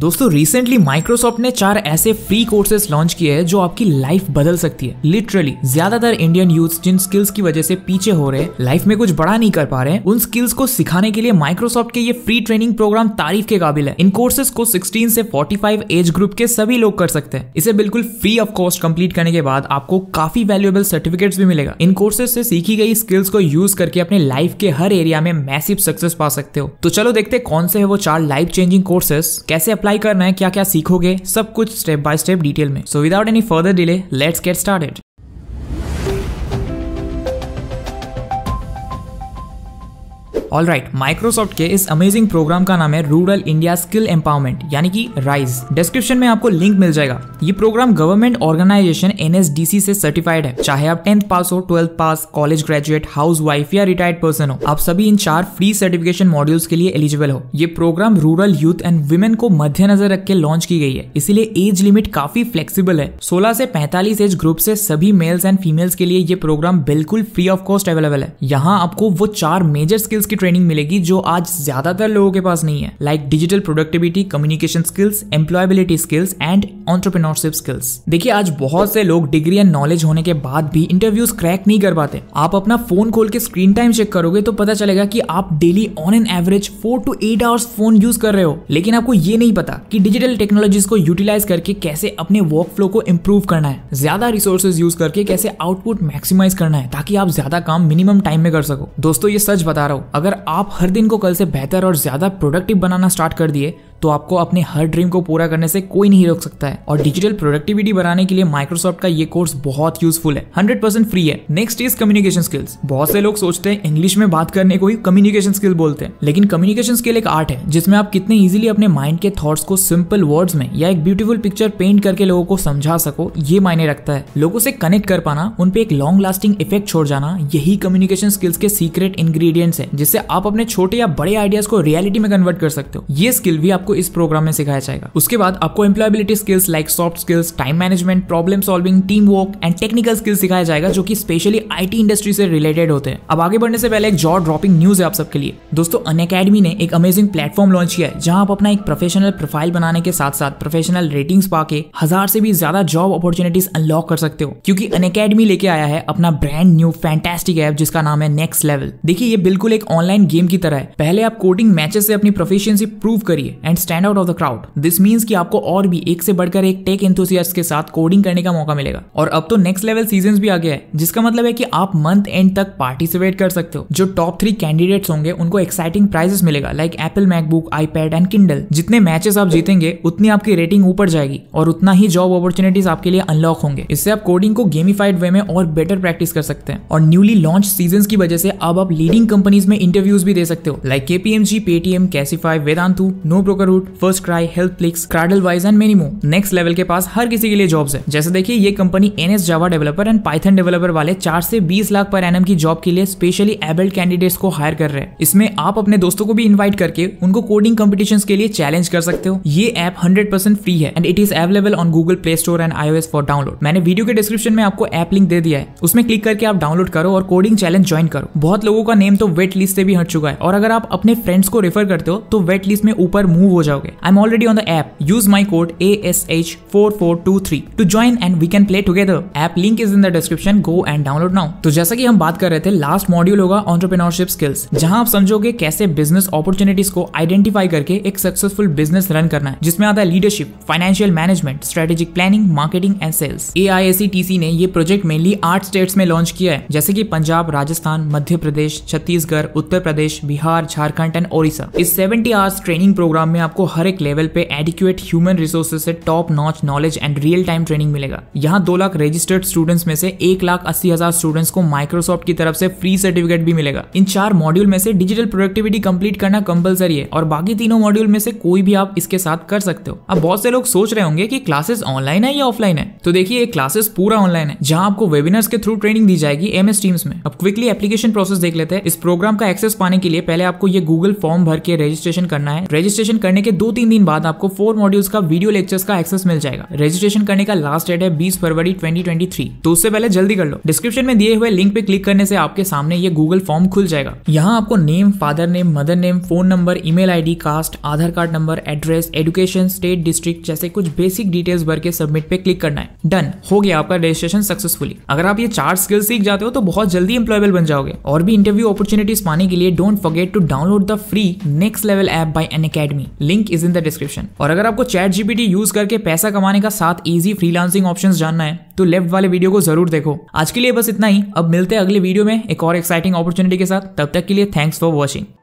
दोस्तों recently Microsoft ने चार ऐसे फ्री कोर्सेस लॉन्च किए हैं जो आपकी लाइफ बदल सकती है लिटरली ज्यादातर इंडियन यूथ जिन स्किल्स की वजह से पीछे हो रहे हैं लाइफ में कुछ बड़ा नहीं कर पा रहे हैं उन स्किल्स को सिखाने के लिए माइक्रोसॉफ्ट के ये फ्री ट्रेनिंग प्रोग्राम तारीफ के काबिल है इन कोर्सेज को सिक्सटीन से फोर्टी एज ग्रुप के सभी लोग कर सकते हैं इसे बिल्कुल फ्री ऑफ कॉस्ट कम्प्लीट करने के बाद आपको काफी वैल्यूएबल सर्टिफिकेट्स भी मिलेगा इन कोर्सेज से सीखी गई स्किल्स को यूज करके अपने लाइफ के हर एरिया में मैसिव सक्सेस पा सकते हो तो चलो देखते कौन से है वो चार लाइफ चेंजिंग कोर्सेस कैसे अप्लाई करना है क्या क्या सीखोगे सब कुछ स्टेप बाय स्टेप डिटेल में so without any further delay let's get started all right Microsoft के इस अमेजिंग प्रोग्राम का नाम है रूरल इंडिया स्किल एम्पावरमेंट यानी कि राइज डिस्क्रिप्शन में आपको लिंक मिल जाएगा ये प्रोग्राम गवर्नमेंट ऑर्गेनाइजेशन सी से सर्टिफाइड है चाहे आप टेंथ पास हो twelfth pass college graduate house wife या रिटायर्ड पर्सन हो आप सभी इन चार फ्री सर्टिफिकेशन मॉड्यूल्स के लिए एलिजिबल हो ये program rural youth and women को मद्देनजर रख के लॉन्च की गई है इसीलिए एज लिमिट काफी फ्लेक्सिबल है 16 से 45 एज ग्रुप से सभी मेल्स एंड फीमेल्स के लिए ये प्रोग्राम बिल्कुल फ्री ऑफ कॉस्ट अवेलेबल है यहाँ आपको वो चार मेजर स्किल्स की ट्रेनिंग मिलेगी जो आज ज्यादातर लोगों के पास नहीं है like digital productivity communication skills employability skills and entrepreneurship skills देखिए आज बहुत से लोग डिग्री एंड नॉलेज होने के बाद भी इंटरव्यूज क्रैक नहीं कर पाते आप अपना फोन खोल के स्क्रीन टाइम चेक करोगे तो पता चलेगा कि आप daily on an average four to eight hours phone use कर रहे हो लेकिन आपको ये नहीं पता कि डिजिटल टेक्नोलॉजीज को यूटिलाइज करके कैसे अपने वर्क फ्लो को इम्प्रूव करना है ज्यादा रिसोर्सेज यूज करके कैसे आउटपुट मैक्सिमाइज करना है ताकि आप ज्यादा काम मिनिमम टाइम में कर सको दोस्तों ये सच बता रहा हूँ अगर अगर आप हर दिन को कल से बेहतर और ज़्यादा प्रोडक्टिव बनाना स्टार्ट कर दिए तो आपको अपने हर ड्रीम को पूरा करने से कोई नहीं रोक सकता है और डिजिटल प्रोडक्टिविटी बढ़ाने के लिए माइक्रोसॉफ्ट का ये कोर्स बहुत यूजफुल है हंड्रेड परसेंट फ्री है नेक्स्ट इज कम्युनिकेशन स्किल्स बहुत से लोग सोचते हैं इंग्लिश में बात करने को ही कम्युनिकेशन स्किल बोलते हैं लेकिन कम्युनिकेशन स्किल एक आर्ट है जिसमें आप कितने इजिली अपने माइंड के थॉट्स को सिंपल वर्ड्स में या एक ब्यूटीफुल पिक्चर पेंट करके लोगों को समझा सको ये मायने रखता है लोगों से कनेक्ट कर पाना उनपे एक लॉन्ग लास्टिंग इफेक्ट छोड़ जाना यही कम्युनिकेशन स्किल्स के सीक्रेट इंग्रेडिएंट्स है जिससे आप अपने छोटे या बड़े आइडियाज को रियलिटी में कन्वर्ट कर सकते हो ये स्किल भी आपको आपको इस प्रोग्राम में सिखाया जाएगा उसके बाद आपको employability skills like soft skills time management problem solving team work and technical skills सिखाया जाएगा जो कि स्पेशली आईटी इंडस्ट्री से रिलेटेड होते हैं अब आगे बढ़ने से पहले एक जॉ ड्रॉपिंग न्यूज है आप सबके लिए दोस्तों अन अकेडमी ने एक अमेजिंग प्लेटफॉर्म लॉन्च किया है जहां आप अपना एक प्रोफेशनल प्रोफाइल बनाने के साथ साथ प्रोफेशनल रेटिंग्स पाके हजार से भी ज्यादा जॉब अपॉर्चुनिटीज अनलॉक कर सकते हो क्योंकि अन अकेडमी लेके आया है अपना ब्रांड न्यू फैंटेस्टिक ऐप जिसका नाम है नेक्स्ट लेवल देखिए ये बिल्कुल एक ऑनलाइन गेम की तरह है पहले आप कोडिंग मैचेस से अपनी प्रोफेशियंसी प्रूव करिए and stand out of the crowd this means कि आपको और भी एक से बढ़कर एक टेक इंथोसियास्ट के साथ कोडिंग करने का मौका मिलेगा और अब तो नेक्स्ट लेवल सीजन भी आ गया है जिसका मतलब है कि आप मंथ एंड तक पार्टिसिपेट कर सकते हो जो टॉप थ्री कैंडिडेट्स होंगे उनको एक्साइटिंग प्राइजेस मिलेगा like Apple MacBook iPad and Kindle जितने मैचेस आप जीतेंगे उतनी आपकी रेटिंग ऊपर जाएगी और उतना ही जॉब अपॉर्चुनिटीज आपके लिए अनलॉक होंगे इससे आप कोडिंग को गेमिफाइड वे में और बेटर प्रैक्टिस कर सकते हैं और न्यूली लॉन्च सीजन की वजह से अब आप लीडिंग कंपनीज में इंटरव्यूज भी दे सकते हो लाइक केपीएमजी पेटीएम कैसीफाई वेदांतु नो ब्रोकर का रूट first cry health plix cradle wise एंड मेनिमो नेक्स्ट लेवल के पास हर किसी के लिए जॉब्स है जैसे देखिए ये कंपनी एन एस Java developer and Python developer वाले चार से बीस लाख पर एन की जॉब के लिए स्पेशली एबल्ड कैंडिडेट्स को हायर कर रहे हैं इसमें आप अपने दोस्तों को भी इन्वाइट करके उनको कोडिंग कॉम्पिटिशन के लिए चैलेंज कर सकते हो ये ऐप हंड्रेड फ्री है and it is available on Google Play Store and iOS for download मैंने वीडियो के डिस्क्रिप्शन में आपको ऐप लिंक दे दिया है उसमें क्लिक करके आप डाउनलोड करो और कोडिंग चैलेंज ज्वाइन करो बहुत लोगों का नेम तो वेट लिस्ट से भी हट चुका है और अगर आप अपने फ्रेंड्स को रेफर करते हो तो वेट लिस्ट में ऊपर मूव हो जाओगे I am already on the app use my code A S H four four two three two join and we can play together app link is in the description go and download now तो जैसा कि हम बात कर रहे थे last module होगा entrepreneurship skills जहां आप समझोगे कैसे बिजनेस अपॉर्चुनिटीज को आइडेंटिफाई करके एक सक्सेसफुल बिजनेस रन करना है जिसमें आता है leadership financial management strategic planning marketing and sales A I ने ये प्रोजेक्ट मेनली आठ स्टेट्स में लॉन्च किया है जैसे की पंजाब राजस्थान मध्य प्रदेश छत्तीसगढ़ उत्तर प्रदेश बिहार झारखंड एंड ओडिशा इस सेवेंटी आवर्स ट्रेनिंग प्रोग्राम में आपको हर एक लेवल पे एडिक्यूएट ह्यूमन रिसोर्सेज से top notch knowledge and real time training मिलेगा यहाँ दो लाख रजिस्टर्ड स्टूडेंट्स में से एक लाख अस्सी हजार स्टूडेंट्स को माइक्रोसॉफ्ट की तरफ से फ्री सर्टिफिकेट भी मिलेगा इन चार मॉड्यूल में से डिजिटल प्रोडक्टिविटी कंप्लीट करना कंपलसरी है और बाकी तीनों मॉड्यूल में से कोई भी आप इसके साथ कर सकते हो अब बहुत से लोग सोच रहे होंगे की क्लासेस ऑनलाइन है या ऑफलाइन है तो देखिए ये क्लासेस पूरा ऑनलाइन है जहाँ आपको वेबिनार्स के थ्रू ट्रेनिंग दी जाएगी एम एस टीम्स में अब क्विकली एप्लीकेशन प्रोसेस देख लेते हैं इस प्रोग्राम का एक्सेस पाने के लिए पहले आपको ये गूगल फॉर्म भर के रजिस्ट्रेशन करना है रजिस्ट्रेशन करने करने के दो तीन दिन बाद आपको फोर मॉड्यूल्स का वीडियो लेक्चर्स का एक्सेस मिल जाएगा रजिस्ट्रेशन करने का लास्ट डेट है बीस फरवरी 2023 तो उससे पहले जल्दी कर लो डिस्क्रिप्शन में दिए हुए लिंक पे क्लिक करने से आपके सामने ये गूगल फॉर्म खुल जाएगा यहाँ आपको name father name mother name phone number email ID caste Aadhaar card number address education state district जैसे कुछ बेसिक डिटेल्स भर के सबमिट पे क्लिक करना है डन हो गया आपका रजिस्ट्रेशन सक्सेसफुली अगर आप ये चार स्किल सीख जाते हो तो बहुत जल्दी इंप्लॉयबल बन जाओगे और भी इंटरव्यू अपॉर्चुनिटीज पाने के लिए don't forget to download the free next level app by an academy link is in the description और अगर आपको चैट जीपीटी यूज करके पैसा कमाने का साथ इजी फ्रीलांसिंग ऑप्शंस जानना है तो लेफ्ट वाले वीडियो को जरूर देखो आज के लिए बस इतना ही अब मिलते हैं अगले वीडियो में एक और एक्साइटिंग अपॉर्चुनिटी के साथ तब तक के लिए थैंक्स फॉर वॉचिंग